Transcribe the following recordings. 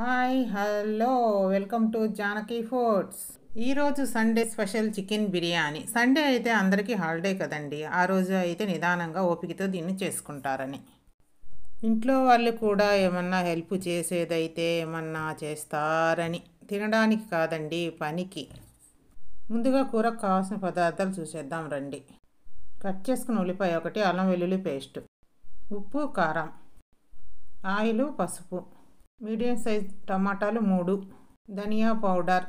hi hello welcome to Janaki foods ఈరోజు Sunday special chicken biryani Sunday అయితే అందరికీ హాలిడే కదండి ఆ రోజు అయితే నిదానంగా ఓపికతో దీన్ని చేసుకుంటారని ఇంట్లో వాళ్ళు కూడా ఏమన్నా హెల్ప్ చేసేదైతే ఏమన్నా చేస్తారని తినడానికి కాదండి పనికి ముందుగా కూరకు కావాల్సిన పదార్థాలు చూసేద్దాం రండి కట్ చేసుకున్న ఉల్లిపాయ ఒకటి అల్లం వెల్లుల్లి పేస్ట్ ఉప్పు కారం ఆయిల్ పసుపు మీడియం సైజ్ టమాటాలు మూడు ధనియా పౌడర్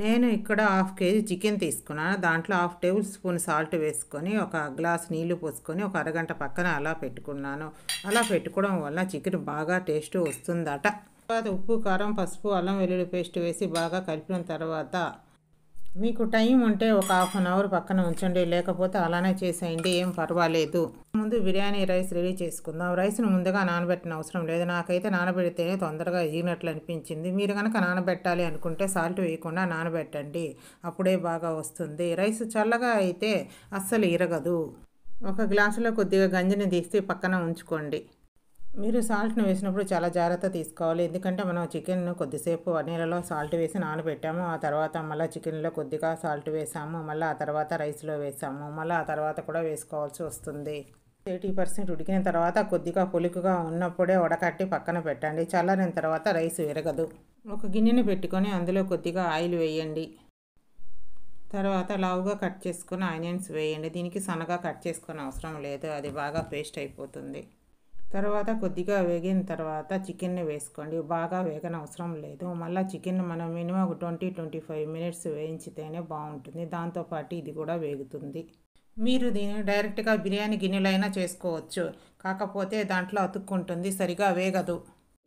నేను ఇక్కడ హాఫ్ కేజీ చికెన్ తీసుకున్నాను దాంట్లో హాఫ్ టేబుల్ స్పూన్ సాల్ట్ వేసుకొని ఒక గ్లాస్ నీళ్లు పోసుకొని ఒక అరగంట పక్కన అలా పెట్టుకున్నాను అలా పెట్టుకోవడం వల్ల చికెన్ బాగా టేస్ట్ వస్తుందట తర్వాత ఉప్పు కారం పసుపు అల్లం వెల్లుల్లి పేస్ట్ వేసి బాగా కలిపిన తర్వాత మీకు టైం ఉంటే ఒక హాఫ్ అన్ అవర్ పక్కన ఉంచండి లేకపోతే అలానే చేసేయండి ఏం పర్వాలేదు ముందు బిర్యానీ రైస్ రెడీ చేసుకుందాం రైస్ను ముందుగా నానబెట్టిన అవసరం లేదు నాకైతే నానబెడితేనే తొందరగా ఎగినట్లు అనిపించింది మీరు కనుక నానబెట్టాలి అనుకుంటే సాల్ట్ వేయకుండా నానబెట్టండి అప్పుడే బాగా వస్తుంది రైస్ చల్లగా అయితే అస్సలు ఇరగదు ఒక గ్లాసులో కొద్దిగా గంజిని తీసి పక్కన ఉంచుకోండి మీరు సాల్ట్ని వేసినప్పుడు చాలా జాగ్రత్త తీసుకోవాలి ఎందుకంటే మనం చికెన్ కొద్దిసేపు నీళ్ళలో సాల్ట్ వేసి నానబెట్టాము ఆ తర్వాత మళ్ళీ చికెన్లో కొద్దిగా సాల్ట్ వేసాము మళ్ళీ ఆ తర్వాత రైస్లో వేసాము మళ్ళీ ఆ తర్వాత కూడా వేసుకోవాల్సి వస్తుంది ఎయిటీ పర్సెంట్ ఉడికిన తర్వాత కొద్దిగా పులుకుగా ఉన్నప్పుడే వడకట్టి పక్కన పెట్టండి చల్లారిన తర్వాత రైస్ విరగదు ఒక గిన్నెని పెట్టుకొని అందులో కొద్దిగా ఆయిల్ వేయండి తర్వాత లావుగా కట్ చేసుకుని ఆనియన్స్ వేయండి దీనికి సన్నగా కట్ చేసుకునే అవసరం లేదు అది బాగా పేస్ట్ అయిపోతుంది తర్వాత కొద్దిగా వేగిన తర్వాత చికెన్ని వేసుకోండి బాగా వేగన అవసరం లేదు మళ్ళీ చికెన్ మనం మినిమం ఒక ట్వంటీ ట్వంటీ ఫైవ్ మినిట్స్ వేయించితేనే బాగుంటుంది దాంతోపాటు ఇది కూడా వేగుతుంది మీరు దీన్ని డైరెక్ట్గా బిర్యానీ గిన్నెలైనా చేసుకోవచ్చు కాకపోతే దాంట్లో అతుక్కుంటుంది సరిగా వేగదు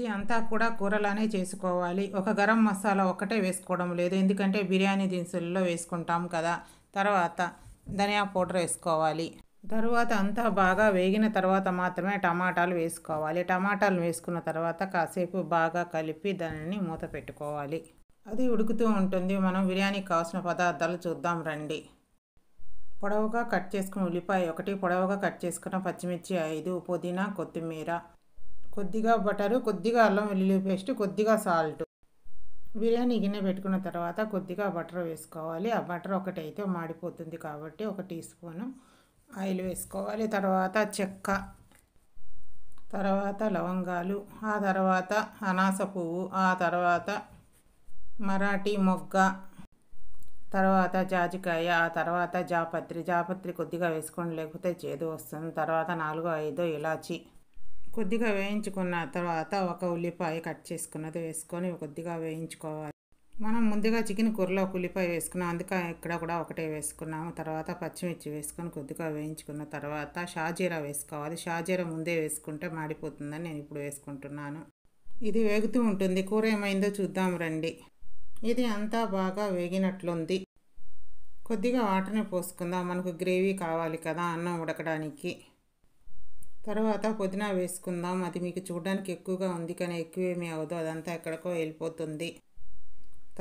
ఇది అంతా కూడా కూరలానే చేసుకోవాలి ఒక గరం మసాలా ఒక్కటే వేసుకోవడం లేదు ఎందుకంటే బిర్యానీ దినుసుల్లో వేసుకుంటాం కదా తర్వాత ధనియా పౌడర్ వేసుకోవాలి తర్వాత అంతా బాగా వేగిన తర్వాత మాత్రమే టమాటాలు వేసుకోవాలి టమాటాలు వేసుకున్న తర్వాత కాసేపు బాగా కలిపి దానిని మూత పెట్టుకోవాలి అది ఉడుకుతూ ఉంటుంది మనం బిర్యానీకి కావాల్సిన పదార్థాలు చూద్దాం రండి పొడవుగా కట్ చేసుకున్న ఉల్లిపాయ ఒకటి పొడవుగా కట్ చేసుకున్న పచ్చిమిర్చి ఐదు పుదీనా కొత్తిమీర కొద్దిగా బటరు కొద్దిగా అల్లం వెల్లుల్లి పేస్ట్ కొద్దిగా సాల్ట్ బిర్యానీ గిన్నె పెట్టుకున్న తర్వాత కొద్దిగా బటర్ వేసుకోవాలి ఆ బటర్ ఒకటి అయితే మాడిపోతుంది కాబట్టి ఒక టీ స్పూను ఆయిల్ వేసుకోవాలి తర్వాత చెక్క తర్వాత లవంగాలు ఆ తర్వాత అనాస పువ్వు ఆ తర్వాత మరాఠీ మొగ్గ తర్వాత జాజికాయ ఆ తర్వాత జాపత్రి జాపత్రి కొద్దిగా వేసుకోండి లేకపోతే చేదు వస్తుంది తర్వాత నాలుగో ఐదో ఇలాచి కొద్దిగా వేయించుకున్న తర్వాత ఒక ఉల్లిపాయ కట్ చేసుకున్నది వేసుకొని కొద్దిగా వేయించుకోవాలి మనం ముందుగా చికెన్ కూరలో ఒక ఉల్లిపాయ వేసుకున్నాం అందుకే ఇక్కడ కూడా ఒకటే వేసుకున్నాము తర్వాత పచ్చిమిర్చి వేసుకొని కొద్దిగా వేయించుకున్న తర్వాత షాజీరా వేసుకోవాలి షాజీరా ముందే వేసుకుంటే మాడిపోతుందని నేను ఇప్పుడు వేసుకుంటున్నాను ఇది వేగుతూ ఉంటుంది కూర ఏమైందో చూద్దాం రండి ఇది అంతా బాగా వేగినట్లుంది కొద్దిగా వాటర్ని పోసుకుందాం మనకు గ్రేవీ కావాలి కదా అన్నం ఉడకడానికి తర్వాత పుదీనా వేసుకుందాం అది మీకు చూడడానికి ఎక్కువగా ఉంది కానీ ఎక్కువేమీ అవ్వదు అదంతా ఎక్కడికో వెళ్ళిపోతుంది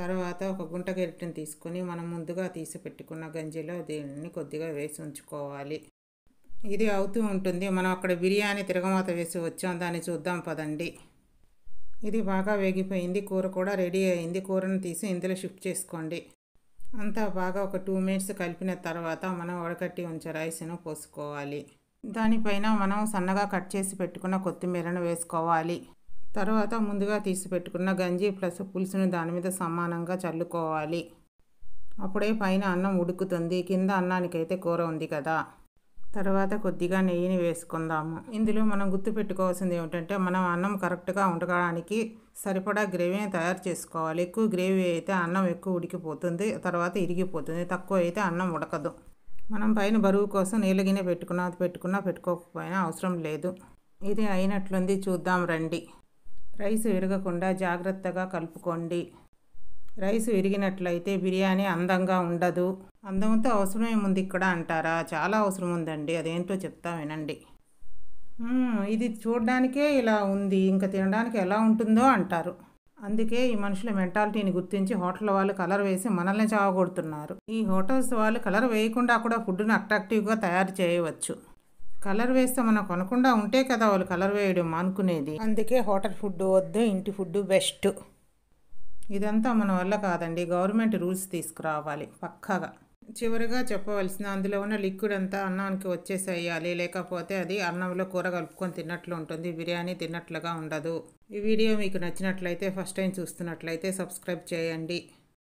తర్వాత ఒక గుంట గరిటెను తీసుకొని మనం ముందుగా తీసి పెట్టుకున్న గంజిలో దీన్ని కొద్దిగా వేసి ఉంచుకోవాలి ఇది అవుతూ ఉంటుంది మనం అక్కడ బిర్యానీ తిరగమాత వేసి వచ్చాం దాన్ని చూద్దాం పదండి ఇది బాగా వేగిపోయింది కూర కూడా రెడీ అయింది కూరను తీసి ఇందులో షిఫ్ట్ చేసుకోండి అంతా బాగా ఒక టూ మినిట్స్ కలిపిన తర్వాత మనం వడకట్టి ఉంచే రైస్ను పోసుకోవాలి దానిపైన మనం సన్నగా కట్ చేసి పెట్టుకున్న కొత్తిమీరను వేసుకోవాలి తర్వాత ముందుగా తీసి పెట్టుకున్న గంజి ప్లస్ పులుసును దాని మీద సమానంగా చల్లుకోవాలి అప్పుడే పైన అన్నం ఉడుకుతుంది కింద అన్నానికైతే కూర ఉంది కదా తర్వాత కొద్దిగా నెయ్యిని వేసుకుందాము ఇందులో మనం గుర్తుపెట్టుకోవాల్సింది ఏమిటంటే మనం అన్నం కరెక్ట్గా ఉండడానికి సరిపడా గ్రేవీని తయారు చేసుకోవాలి ఎక్కువ గ్రేవీ అయితే అన్నం ఎక్కువ ఉడికిపోతుంది తర్వాత ఇరిగిపోతుంది తక్కువ అయితే అన్నం ఉడకదు మనం పైన బరువు కోసం నీళ్ళగినే గిన్నె పెట్టుకున్నా పెట్టుకున్నా పెట్టుకోకపోయినా అవసరం లేదు ఇది అయినట్లుంది చూద్దాం రండి రైస్ విరగకుండా జాగ్రత్తగా కలుపుకోండి రైస్ విరిగినట్లయితే బిర్యానీ అందంగా ఉండదు అందంతో అవసరమేముంది ఇక్కడ అంటారా చాలా అవసరం ఉందండి అదేంటో చెప్తా వినండి ఇది చూడడానికే ఇలా ఉంది ఇంకా తినడానికి ఎలా ఉంటుందో అంటారు అందుకే ఈ మనుషుల మెంటాలిటీని గుర్తించి హోటల్ వాళ్ళు కలర్ వేసి మనల్ని చావగొడుతున్నారు ఈ హోటల్స్ వాళ్ళు కలర్ వేయకుండా కూడా ఫుడ్ను అట్రాక్టివ్గా తయారు చేయవచ్చు కలర్ వేస్తే మనం కొనకుండా ఉంటే కదా వాళ్ళు కలర్ వేయడం మానుకునేది అందుకే హోటల్ ఫుడ్ వద్దు ఇంటి ఫుడ్ బెస్ట్ ఇదంతా మన వల్ల కాదండి గవర్నమెంట్ రూల్స్ తీసుకురావాలి పక్కాగా చివరిగా చెప్పవలసిన అందులో ఉన్న లిక్విడ్ అంతా అన్నానికి వచ్చేసేయాలి లేకపోతే అది అన్నంలో కూర కలుపుకొని తిన్నట్లు ఉంటుంది బిర్యానీ తిన్నట్లుగా ఉండదు ఈ వీడియో మీకు నచ్చినట్లయితే ఫస్ట్ టైం చూస్తున్నట్లయితే సబ్స్క్రైబ్ చేయండి